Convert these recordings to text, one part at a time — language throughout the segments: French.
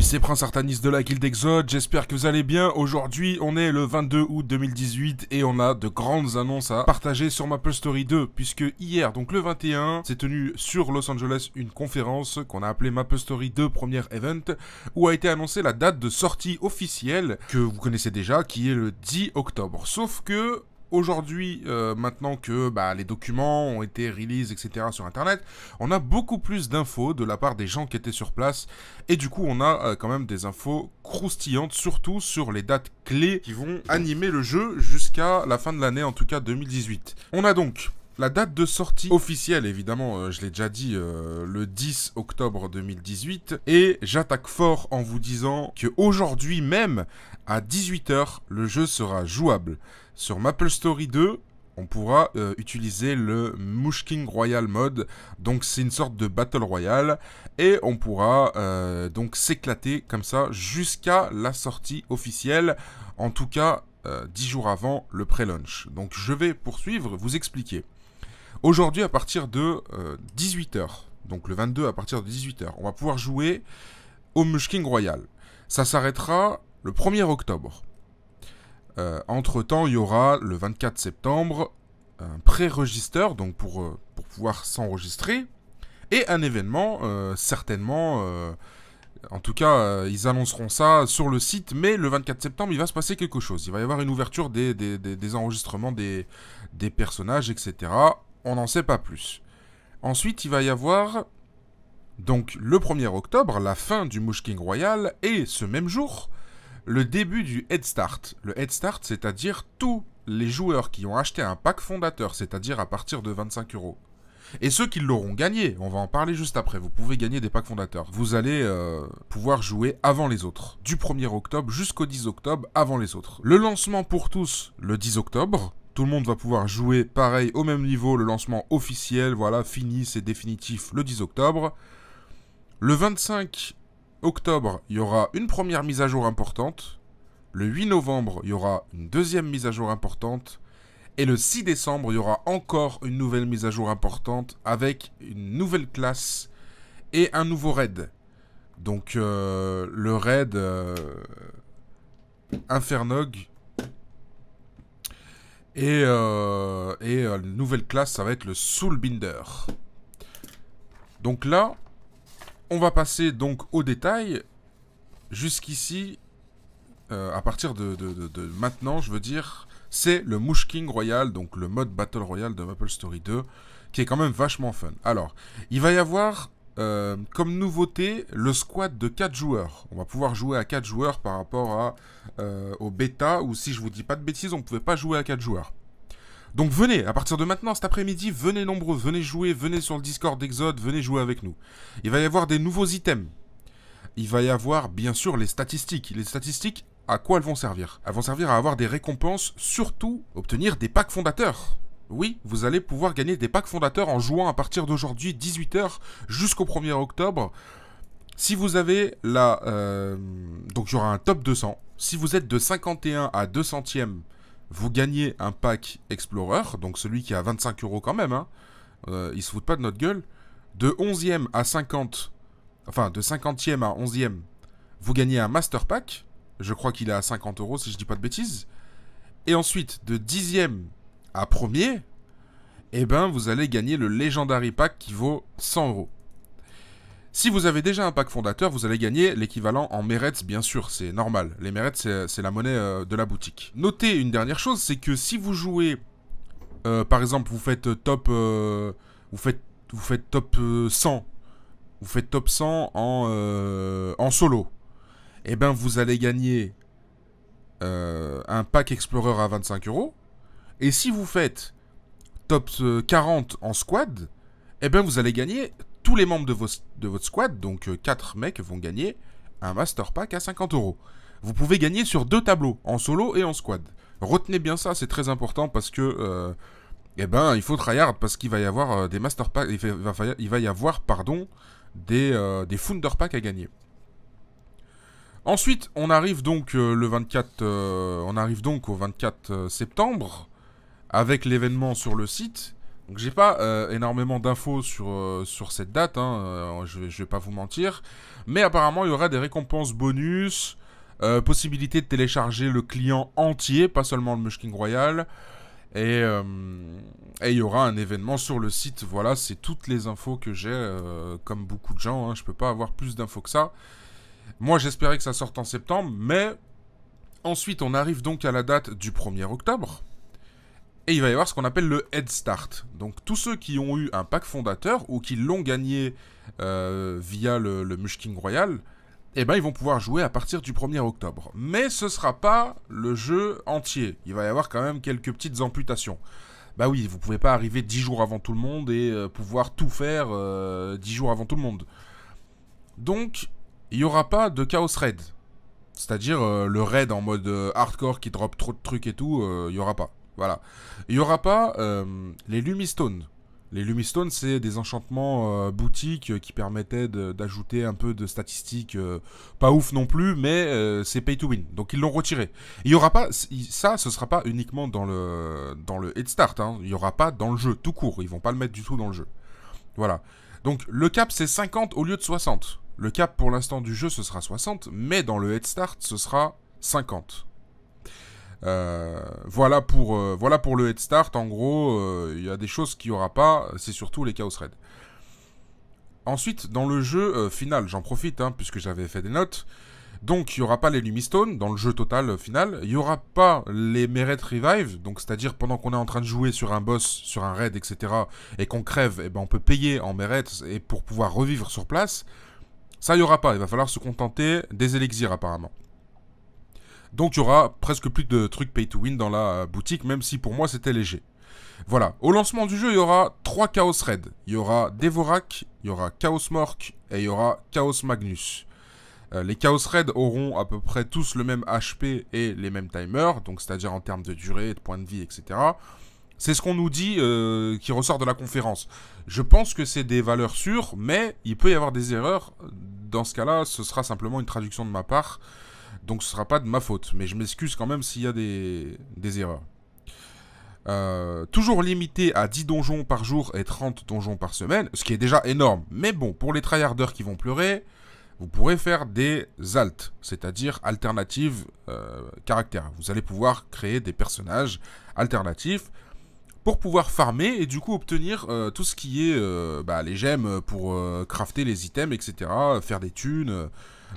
c'est Prince Artanis de la Guild Exode, j'espère que vous allez bien. Aujourd'hui, on est le 22 août 2018 et on a de grandes annonces à partager sur Maple Story 2, puisque hier, donc le 21, s'est tenue sur Los Angeles une conférence qu'on a appelée Maple Story 2 Premier Event, où a été annoncée la date de sortie officielle, que vous connaissez déjà, qui est le 10 octobre. Sauf que aujourd'hui, euh, maintenant que bah, les documents ont été release, etc. sur Internet, on a beaucoup plus d'infos de la part des gens qui étaient sur place. Et du coup, on a euh, quand même des infos croustillantes, surtout sur les dates clés qui vont animer le jeu jusqu'à la fin de l'année, en tout cas 2018. On a donc la date de sortie officielle, évidemment, euh, je l'ai déjà dit, le 10 octobre 2018. Et j'attaque fort en vous disant que aujourd'hui même, à 18h, le jeu sera jouable. Sur Maple Story 2, on pourra euh, utiliser le Mushking Royal mode, donc c'est une sorte de Battle Royale, et on pourra euh, donc s'éclater comme ça jusqu'à la sortie officielle, en tout cas euh, dix 10 jours avant le pré-launch. Donc je vais poursuivre, vous expliquer. Aujourd'hui à partir de 18h, donc le 22 à partir de 18h, on va pouvoir jouer au Mushking Royal. Ça s'arrêtera le 1er octobre. Euh, entre-temps, il y aura le 24 septembre un pré-register, donc pour, euh, pour pouvoir s'enregistrer, et un événement, euh, certainement, en tout cas, ils annonceront ça sur le site, mais le 24 septembre, il va se passer quelque chose. Il va y avoir une ouverture des, enregistrements des, des personnages, etc. On n'en sait pas plus. Ensuite, il va y avoir donc le 1er octobre, la fin du Mouche King Royal, et ce même jour, le début du Head Start. Le Head Start, c'est-à-dire tous les joueurs qui ont acheté un pack fondateur, c'est-à-dire à partir de 25 euros. Et ceux qui l'auront gagné, on va en parler juste après, vous pouvez gagner des packs fondateurs. Vous allez euh, pouvoir jouer avant les autres, du 1er octobre jusqu'au 10 octobre, avant les autres. Le lancement pour tous le 10 octobre. Tout le monde va pouvoir jouer pareil au même niveau, le lancement officiel, voilà, fini, c'est définitif le 10 octobre. Le 25 octobre, il y aura une première mise à jour importante. Le 8 novembre, il y aura une deuxième mise à jour importante. Et le 6 décembre, il y aura encore une nouvelle mise à jour importante avec une nouvelle classe et un nouveau raid. Donc euh, le raid euh, Infernog et, euh, et une nouvelle classe, ça va être le Soulbinder. Donc là, on va passer donc au détail. Jusqu'ici, euh, à partir de, maintenant, je veux dire, c'est le Mush King Royal, donc le mode Battle Royale de Maple Story 2, qui est quand même vachement fun. Alors, il va y avoir euh, comme nouveauté le squad de 4 joueurs. On va pouvoir jouer à 4 joueurs par rapport à, euh, au bêta, ou si je vous dis pas de bêtises, on ne pouvait pas jouer à 4 joueurs. Donc venez, à partir de maintenant, cet après-midi, venez nombreux, venez jouer, venez sur le Discord d'Exode, venez jouer avec nous. Il va y avoir des nouveaux items. Il va y avoir, bien sûr, les statistiques. Les statistiques, à quoi elles vont servir Elles vont servir à avoir des récompenses, surtout obtenir des packs fondateurs. Oui, vous allez pouvoir gagner des packs fondateurs en jouant à partir d'aujourd'hui 18h jusqu'au 1er octobre. Si vous avez la... Euh, donc j'aurai un top 200. Si vous êtes de 51 à 200e vous gagnez un pack Explorer, donc celui qui a 25 euros quand même, hein, euh, il euh, se foutent pas de notre gueule, de 11e à 50, enfin de 50e à 11e, vous gagnez un Master Pack, je crois qu'il est à 50 euros si je dis pas de bêtises, et ensuite de 10e à 1er, eh ben vous allez gagner le Legendary Pack qui vaut 100 euros. Si vous avez déjà un pack fondateur, vous allez gagner l'équivalent en merets, bien sûr, c'est normal. Les merets, c'est la monnaie euh, de la boutique. Notez une dernière chose, c'est que si vous jouez, euh, par exemple, vous faites top, euh, vous faites, vous faites top 100, vous faites top 100 en, en solo, eh ben vous allez gagner un pack Explorer à 25 euros. Et si vous faites top 40 en squad, eh ben vous allez gagner tous les membres de, de votre squad, donc 4 euh, mecs, vont gagner un Master Pack à 50 euros. Vous pouvez gagner sur deux tableaux, en solo et en squad. Retenez bien ça, c'est très important parce que et euh, eh ben, il faut tryhard parce qu'il va y avoir euh, des Master Packs, il va, y avoir pardon, des, des Founder Packs à gagner. Ensuite, on arrive donc le 24, on arrive donc au 24 septembre avec l'événement sur le site donc j'ai pas euh, énormément d'infos sur, euh, sur cette date, hein, euh, je, je, vais pas vous mentir. Mais apparemment il y aura des récompenses bonus, possibilité de télécharger le client entier, pas seulement le Mushking Royal. Et, il y aura un événement sur le site, voilà, c'est toutes les infos que j'ai, comme beaucoup de gens, hein. je peux pas avoir plus d'infos que ça. Moi j'espérais que ça sorte en septembre, mais ensuite on arrive donc à la date du 1er octobre et il va y avoir ce qu'on appelle le Head Start. Donc tous ceux qui ont eu un pack fondateur ou qui l'ont gagné euh, via le, Mushking Royal, eh ben, ils vont pouvoir jouer à partir du 1er octobre. Mais ce ne sera pas le jeu entier. Il va y avoir quand même quelques petites amputations. Bah oui, vous ne pouvez pas arriver 10 jours avant tout le monde et euh, pouvoir tout faire euh, dix 10 jours avant tout le monde. Donc, il n'y aura pas de Chaos Raid. C'est-à-dire le raid en mode hardcore qui drop trop de trucs et tout, il n'y aura pas. Voilà. Il n'y aura pas euh, les Lumistones. Les Lumistones, c'est des enchantements euh, boutiques euh, qui permettaient d'ajouter un peu de statistiques pas ouf non plus, mais c'est pay to win. Donc ils l'ont retiré. Il y aura pas ça, ce sera pas uniquement dans le dans le head start. Hein. Il y aura pas dans le jeu tout court. Ils vont pas le mettre du tout dans le jeu. Voilà. Donc le cap c'est 50 au lieu de 60. Le cap pour l'instant du jeu ce sera 60, mais dans le head start ce sera 50. Euh, voilà, pour, euh, voilà pour le head start. En gros, euh, il y a des choses qu'il n'y aura pas. C'est surtout les Chaos Raids Ensuite, dans le jeu final, j'en profite hein, puisque j'avais fait des notes. Donc, il n'y aura pas les Lumistones dans le jeu total final. Il n'y aura pas les Meret Revive. Donc, c'est-à-dire pendant qu'on est en train de jouer sur un boss, sur un raid, etc. et qu'on crève, eh ben, on peut payer en Meret et pour pouvoir revivre sur place. Ça, il n'y aura pas. Il va falloir se contenter des élixirs apparemment. Donc il y aura presque plus de trucs pay to win dans la euh, boutique, même si pour moi c'était léger. Voilà, au lancement du jeu, il y aura 3 Chaos Raids. Il y aura Devorak, il y aura Chaos Mork et il y aura Chaos Magnus. Euh, les Chaos Raids auront à peu près tous le même HP et les mêmes timers, donc c'est-à-dire en termes de durée, de points de vie, etc. C'est ce qu'on nous dit euh, qui ressort de la conférence. Je pense que c'est des valeurs sûres, mais il peut y avoir des erreurs. Dans ce cas-là, ce sera simplement une traduction de ma part. Donc ce sera pas de ma faute. Mais je m'excuse quand même s'il y a des, erreurs. Euh, toujours limité à 10 donjons par jour et 30 donjons par semaine, ce qui est déjà énorme. Mais bon, pour les tryharders qui vont pleurer, vous pourrez faire des alts, c'est-à-dire alternatives euh, caractères. Vous allez pouvoir créer des personnages alternatifs pour pouvoir farmer et du coup obtenir euh, tout ce qui est bah, les gemmes pour crafter les items, etc., faire des thunes,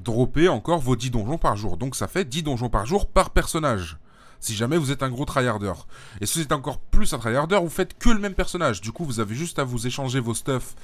dropper encore vos 10 donjons par jour. Donc ça fait 10 donjons par jour par personnage. Si jamais vous êtes un gros tryharder. Et si vous êtes encore plus un tryharder, vous faites que le même personnage. Du coup, vous avez juste à vous échanger vos stuff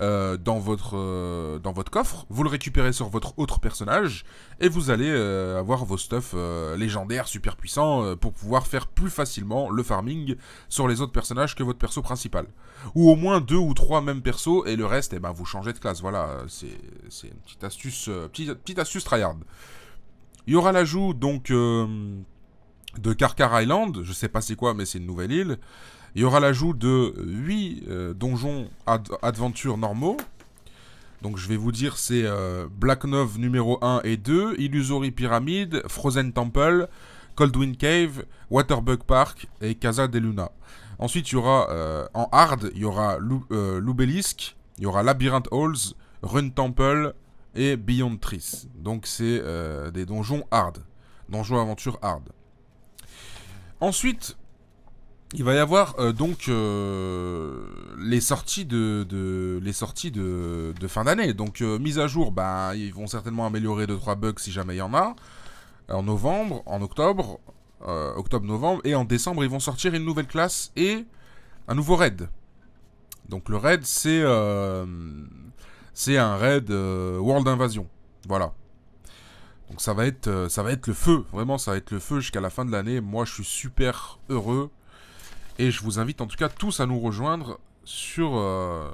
euh, dans, votre, euh, dans votre coffre, vous le récupérez sur votre autre personnage, et vous allez euh, avoir vos stuff légendaires, super puissants, pour pouvoir faire plus facilement le farming sur les autres personnages que votre perso principal. Ou au moins deux ou trois mêmes persos, et le reste, eh ben, vous changez de classe, voilà, c'est une petite astuce, petite, astuce tryhard. Il y aura l'ajout, donc... de Karkar Island, je sais pas c'est quoi, mais c'est une nouvelle île. Il y aura l'ajout de 8 euh, donjons adventure normaux. Donc je vais vous dire, c'est euh, Black Nove numéro 1 et 2, Illusory Pyramid, Frozen Temple, Coldwind Cave, Waterbug Park et Casa de Luna. Ensuite, il y aura euh, en hard, il y aura l'Oubelisk, il y aura Labyrinth Halls, Run Temple et Beyond Tris. Donc c'est des donjons hard, donjons aventure hard. Ensuite, il va y avoir euh, donc euh, les sorties de, les sorties de, fin d'année. Donc euh, mise à jour, ben, ils vont certainement améliorer 2-3 bugs si jamais il y en a. En novembre, en octobre, octobre-novembre, et en décembre, ils vont sortir une nouvelle classe et un nouveau raid. Donc le raid, c'est c'est un raid World Invasion. Voilà. Donc ça va être ça va être le feu, vraiment ça va être le feu jusqu'à la fin de l'année. Moi je suis super heureux et je vous invite en tout cas tous à nous rejoindre sur, euh,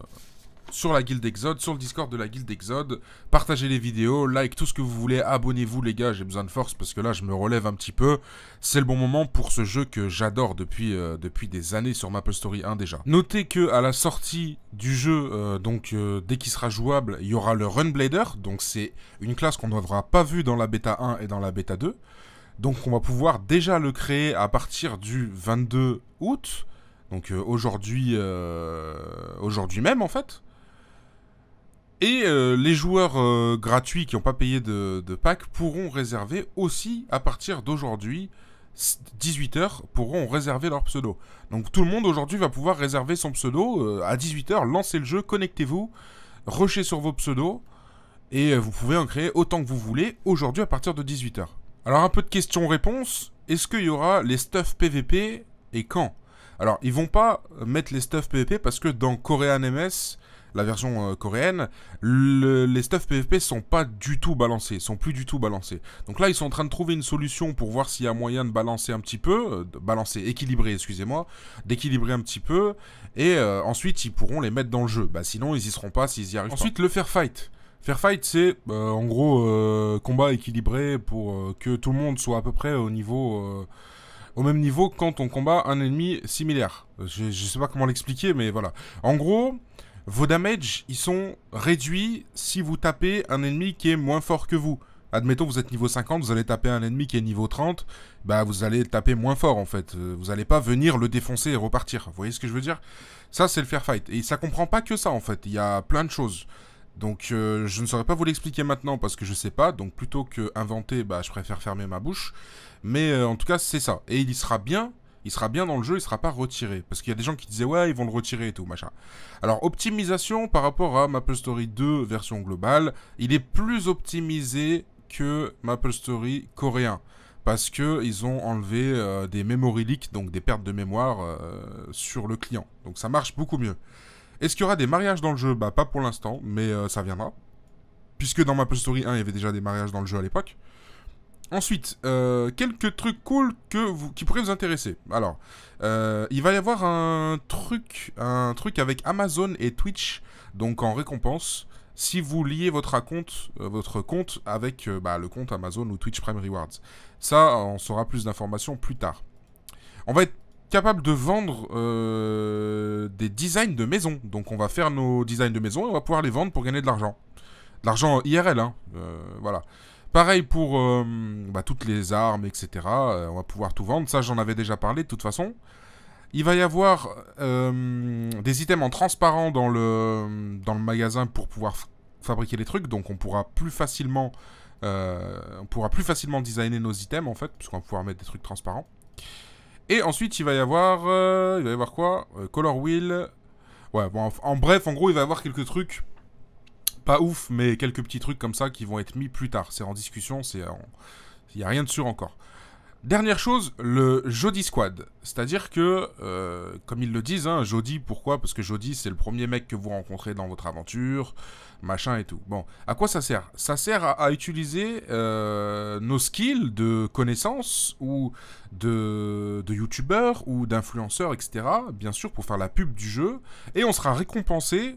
sur la guilde Exode, sur le Discord de la guilde Exode. Partagez les vidéos, like tout ce que vous voulez, abonnez-vous les gars, j'ai besoin de force parce que là je me relève un petit peu. C'est le bon moment pour ce jeu que j'adore depuis, euh, depuis des années sur MapleStory Story 1 déjà. Notez que à la sortie du jeu, euh, donc dès qu'il sera jouable, il y aura le Runblader, donc c'est une classe qu'on n'aura pas vue dans la bêta 1 et dans la bêta 2. Donc on va pouvoir déjà le créer à partir du 22 août, donc euh, aujourd'hui euh, aujourd'hui même en fait. Et euh, les joueurs gratuits qui n'ont pas payé de, de, pack pourront réserver aussi à partir d'aujourd'hui 18h pourront réserver leur pseudo. Donc tout le monde aujourd'hui va pouvoir réserver son pseudo à 18h, lancez le jeu, connectez-vous, rushez sur vos pseudos et vous pouvez en créer autant que vous voulez aujourd'hui à partir de 18h. Alors un peu de questions-réponses. Est-ce qu'il y aura les stuff PVP et quand Alors ils vont pas mettre les stuff PVP parce que dans Korean MS, la version euh, coréenne, les stuff PVP sont pas du tout balancés, sont plus du tout balancés. Donc là, ils sont en train de trouver une solution pour voir s'il y a moyen de balancer un petit peu, euh, de balancer, équilibrer, excusez-moi, d'équilibrer un petit peu, et euh, ensuite ils pourront les mettre dans le jeu. Bah sinon, ils y seront pas s'ils y arrivent Ensuite, le fair fight. Fair fight, c'est euh, en gros euh, combat équilibré pour euh, que tout le monde soit à peu près au niveau, au même niveau quand on combat un ennemi similaire. Je, ne sais pas comment l'expliquer, mais voilà. En gros, vos damages, ils sont réduits si vous tapez un ennemi qui est moins fort que vous. Admettons, vous êtes niveau 50, vous allez taper un ennemi qui est niveau 30, bah vous allez taper moins fort en fait. Vous n'allez pas venir le défoncer et repartir. Vous voyez ce que je veux dire Ça, c'est le fair fight. Et ça comprend pas que ça en fait. Il y a plein de choses. Donc euh, je ne saurais pas vous l'expliquer maintenant parce que je sais pas, donc plutôt que inventer, bah, je préfère fermer ma bouche. Mais euh, en tout cas, c'est ça. Et il sera bien, il sera bien dans le jeu, il sera pas retiré. Parce qu'il y a des gens qui disaient, ouais, ils vont le retirer et tout, machin. Alors, optimisation par rapport à Maple Story 2 version globale, il est plus optimisé que Maple Story coréen. Parce que ils ont enlevé euh, des memory leaks, donc des pertes de mémoire sur le client. Donc ça marche beaucoup mieux. Est-ce qu'il y aura des mariages dans le jeu Bah, pas pour l'instant, mais euh, ça viendra. Puisque dans Maple Story 1, il y avait déjà des mariages dans le jeu à l'époque. Ensuite, euh, quelques trucs cool que vous, qui pourraient vous intéresser. Alors, euh, il va y avoir un truc, un truc avec Amazon et Twitch, donc en récompense, si vous liez votre compte, votre compte avec bah, le compte Amazon ou Twitch Prime Rewards. Ça, on saura plus d'informations plus tard. On va être capable de vendre euh, des designs de maison. Donc on va faire nos designs de maison et on va pouvoir les vendre pour gagner de l'argent. De l'argent IRL, hein. Euh, voilà. Pareil pour euh, bah, toutes les armes, etc. on va pouvoir tout vendre. Ça, j'en avais déjà parlé de toute façon. Il va y avoir des items en transparent dans le, dans le magasin pour pouvoir fabriquer les trucs. Donc on pourra plus facilement... on pourra plus facilement designer nos items en fait, puisqu'on va pouvoir mettre des trucs transparents. Et ensuite, il va y avoir... Euh, il va y avoir quoi euh, Color Wheel. Ouais, bon, en, bref, en gros, il va y avoir quelques trucs... Pas ouf, mais quelques petits trucs comme ça qui vont être mis plus tard. C'est en discussion, c'est... Il n'y a rien de sûr encore. Dernière chose, le Jody Squad. C'est-à-dire que, euh, comme ils le disent, hein, Jody, pourquoi Parce que Jody, c'est le premier mec que vous rencontrez dans votre aventure, machin et tout. Bon, à quoi ça sert Ça sert à, utiliser euh, nos skills de connaissances ou de, de youtubeurs ou d'influenceurs, etc., bien sûr, pour faire la pub du jeu. Et on sera récompensé et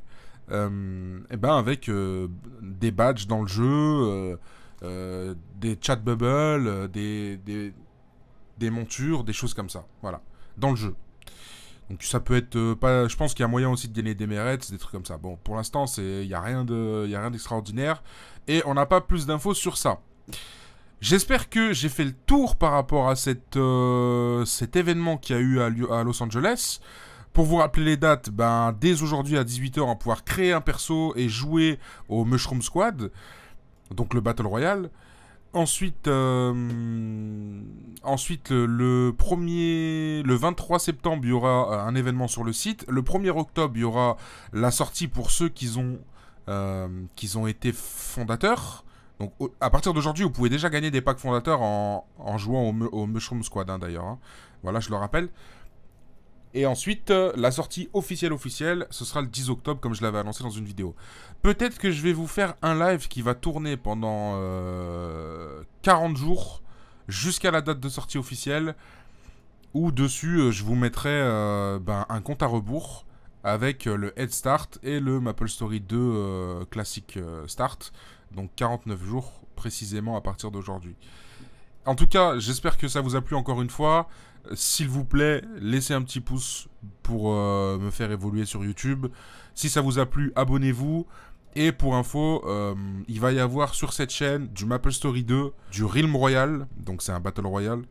euh, eh ben avec des badges dans le jeu. des chat bubbles, des des montures, des choses comme ça. Voilà, dans le jeu. Donc ça peut être euh, pas. Je pense qu'il y a moyen aussi de gagner des merets, des trucs comme ça. Bon, pour l'instant, il n'y a rien d'extraordinaire. et on n'a pas plus d'infos sur ça. J'espère que j'ai fait le tour par rapport à cette, euh, cet événement qui a eu à, Los Angeles. Pour vous rappeler les dates, ben, dès aujourd'hui à 18h, on va pouvoir créer un perso et jouer au Mushroom Squad, donc le Battle Royale. Ensuite, euh, ensuite le, premier, le 23 septembre, il y aura euh, un événement sur le site. Le 1er octobre, il y aura la sortie pour ceux qui ont, euh, ont été fondateurs. Donc, à partir d'aujourd'hui, vous pouvez déjà gagner des packs fondateurs en, jouant au, Mushroom Squad, hein, d'ailleurs. Hein. Voilà, je le rappelle. Et ensuite, euh, la sortie officielle officielle, ce sera le 10 octobre, comme je l'avais annoncé dans une vidéo. Peut-être que je vais vous faire un live qui va tourner pendant 40 euh, jours, jusqu'à la date de sortie officielle, où dessus, euh, je vous mettrai ben, un compte à rebours, avec le Head Start et le Maple Story 2 classique Start, donc 49 jours précisément à partir d'aujourd'hui. En tout cas, j'espère que ça vous a plu encore une fois s'il vous plaît, laissez un petit pouce pour euh, me faire évoluer sur YouTube. Si ça vous a plu, abonnez-vous. Et pour info, euh, il va y avoir sur cette chaîne du Maple Story 2, du Realm Royal, donc c'est un Battle Royale,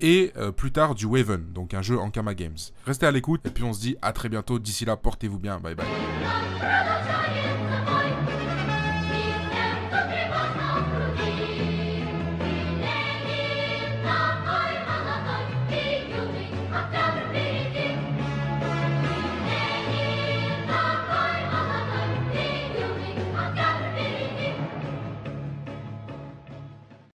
et euh, plus tard du Waven, donc un jeu en Kama Games. Restez à l'écoute, et puis on se dit à très bientôt. D'ici là, portez-vous bien. Bye bye.